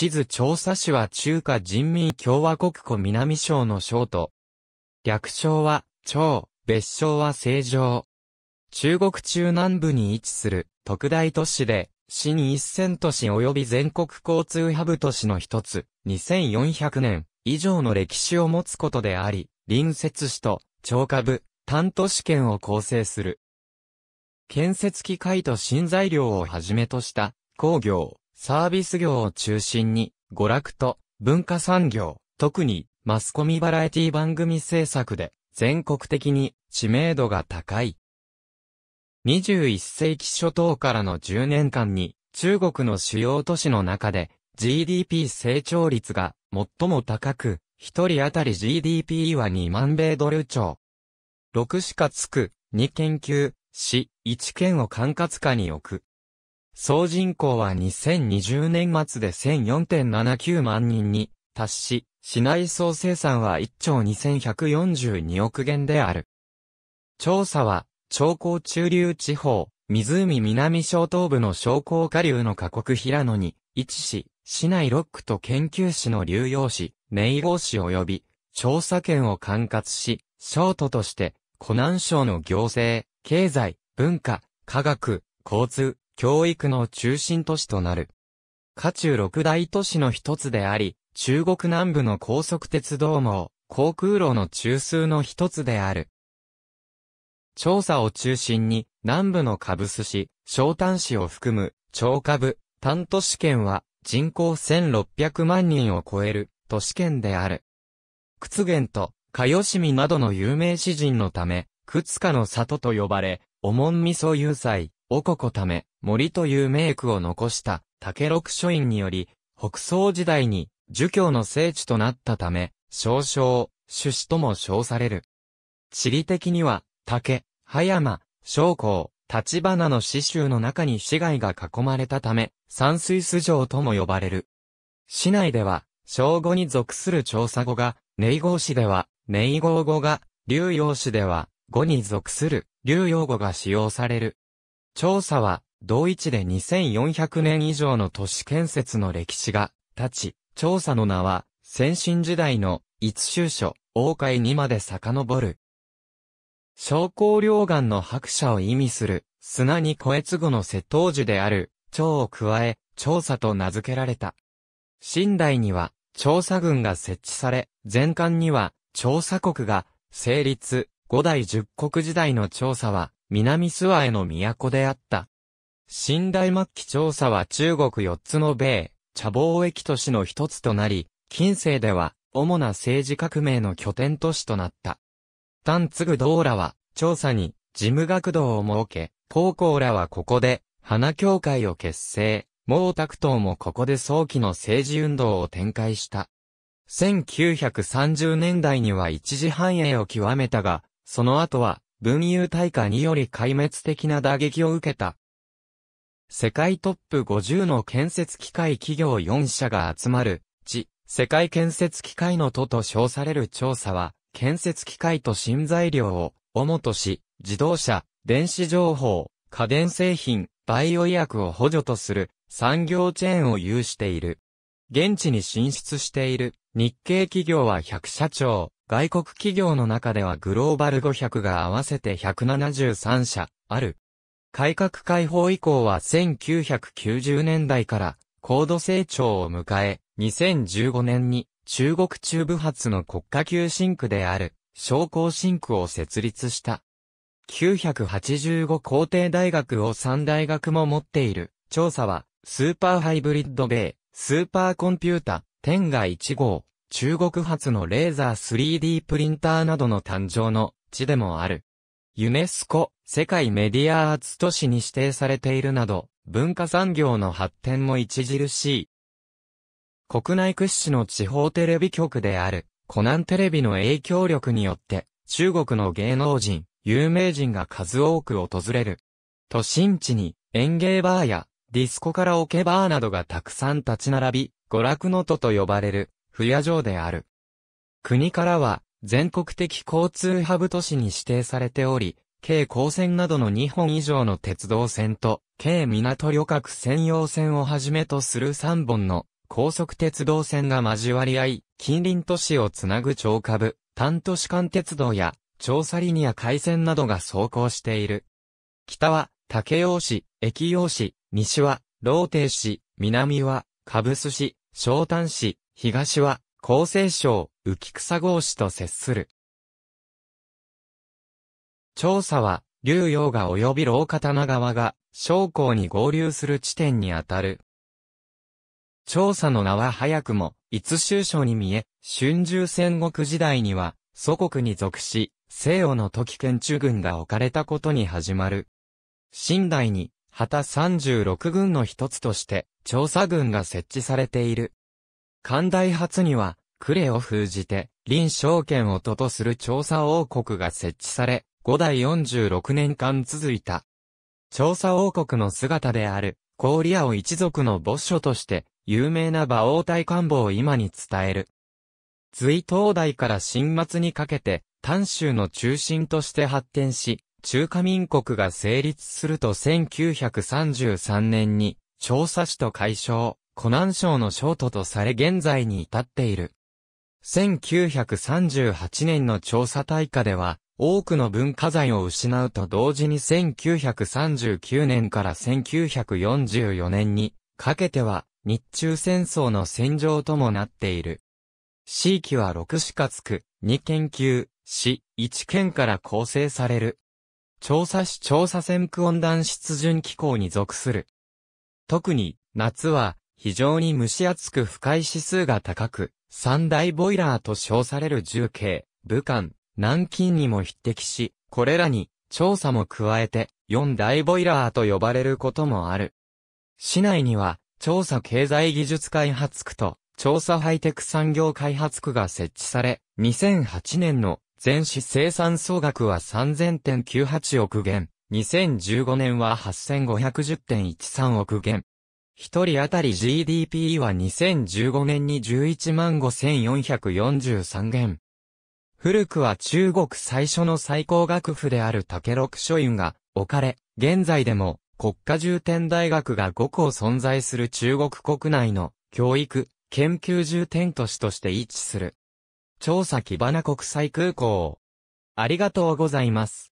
地図調査市は中華人民共和国湖南省の省都。略称は、長、別称は正常。中国中南部に位置する特大都市で、市に一千都市及び全国交通ハブ都市の一つ、2400年以上の歴史を持つことであり、隣接市と、長下部、単都市圏を構成する。建設機械と新材料をはじめとした工業、サービス業を中心に、娯楽と文化産業、特にマスコミバラエティ番組制作で全国的に知名度が高い。21世紀初頭からの10年間に中国の主要都市の中で GDP 成長率が最も高く、1人当たり GDP は2万米ドル超。6しかつく、2研究、市、1県を管轄下に置く。総人口は2020年末で1004.79万人に達し、市内総生産は1兆2142億元である。調査は、長江中流地方、湖南小東部の小江下流の過酷平野に位置し、市内6区と研究市の流用市、寧郷市及び、調査権を管轄し、省都として、湖南省の行政、経済、文化、科学、交通、教育の中心都市となる。家中六大都市の一つであり、中国南部の高速鉄道網、航空路の中枢の一つである。調査を中心に、南部の株寿市、小丹市を含む、超株、単都市圏は、人口1600万人を超える、都市圏である。屈原と、かよしみなどの有名詩人のため、くつかの里と呼ばれ、おもんみそ有罪、おここため、森という名句を残した竹六書院により、北宋時代に儒教の聖地となったため、少々、種子とも称される。地理的には、竹、葉山、将校、立花の詩集の中に市街が囲まれたため、山水素城とも呼ばれる。市内では、小語に属する調査語が、ネイ号市では、ネイ号語が、流用市では、語に属する、流用語が使用される。調査は、同一で2400年以上の都市建設の歴史が、立ち、調査の名は、先進時代の、一州書、王海にまで遡る。商工両岸の白車を意味する、砂に越越後の瀬戸樹である、蝶を加え、調査と名付けられた。新代には、調査軍が設置され、前巻には、調査国が、成立、五代十国時代の調査は、南諏訪への都であった。新大末期調査は中国4つの米、茶貿易都市の一つとなり、近世では主な政治革命の拠点都市となった。丹次道らは、調査に、事務学堂を設け、高校らはここで、花協会を結成、毛沢東もここで早期の政治運動を展開した。1930年代には一時繁栄を極めたが、その後は、文雄大化により壊滅的な打撃を受けた。世界トップ50の建設機械企業4社が集まる、地、世界建設機械の都と称される調査は、建設機械と新材料を、主とし、自動車、電子情報、家電製品、バイオ医薬を補助とする産業チェーンを有している。現地に進出している日系企業は100社長、外国企業の中ではグローバル500が合わせて173社ある。改革開放以降は1990年代から高度成長を迎え、2015年に中国中部発の国家級シンクである商工シンクを設立した。985工程大学を3大学も持っている調査はスーパーハイブリッド米、スーパーコンピュータ、天が1号、中国発のレーザー 3D プリンターなどの誕生の地でもある。ユネスコ、世界メディアアーツ都市に指定されているなど、文化産業の発展も著しい。国内屈指の地方テレビ局である、コナンテレビの影響力によって、中国の芸能人、有名人が数多く訪れる。都心地に園芸バーやディスコカラオケバーなどがたくさん立ち並び、娯楽の都と呼ばれる不夜城である。国からは、全国的交通ハブ都市に指定されており、軽港線などの2本以上の鉄道線と、軽港旅客専用線をはじめとする3本の高速鉄道線が交わり合い、近隣都市をつなぐ超下部、単都市間鉄道や、調査リニア海線などが走行している。北は、武雄市、駅陽市、西は、ローテ市、南は、株寿市、小丹市、東は、厚生省、浮草郷市と接する。調査は、竜陽が及び老刀川が、将校に合流する地点にあたる。調査の名は早くも、つ州章に見え、春秋戦国時代には、祖国に属し、西洋の時県中軍が置かれたことに始まる。新代に、旗36軍の一つとして、調査軍が設置されている。寛大初には、クレを封じて、臨証券を都とする調査王国が設置され、5代46年間続いた。調査王国の姿である、氷屋を一族の墓所として、有名な馬王大官房を今に伝える。隋東大から新末にかけて、丹州の中心として発展し、中華民国が成立すると1933年に、調査使と解消。湖南省の省都とされ現在に至っている。1938年の調査大火では、多くの文化財を失うと同時に1939年から1944年にかけては日中戦争の戦場ともなっている。地域は6市かつく、2研究、市、1県から構成される。調査市調査線区温暖湿潤機構に属する。特に、夏は、非常に蒸し暑く不快指数が高く、三大ボイラーと称される重慶、武漢、南京にも匹敵し、これらに調査も加えて四大ボイラーと呼ばれることもある。市内には調査経済技術開発区と調査ハイテク産業開発区が設置され、2008年の全市生産総額は3000.98億元、2015年は8510.13億元、一人当たり GDP は2015年に11万5443元。古くは中国最初の最高学府である竹六書院が置かれ、現在でも国家重点大学が5校存在する中国国内の教育、研究重点都市として位置する。調査木花国際空港。ありがとうございます。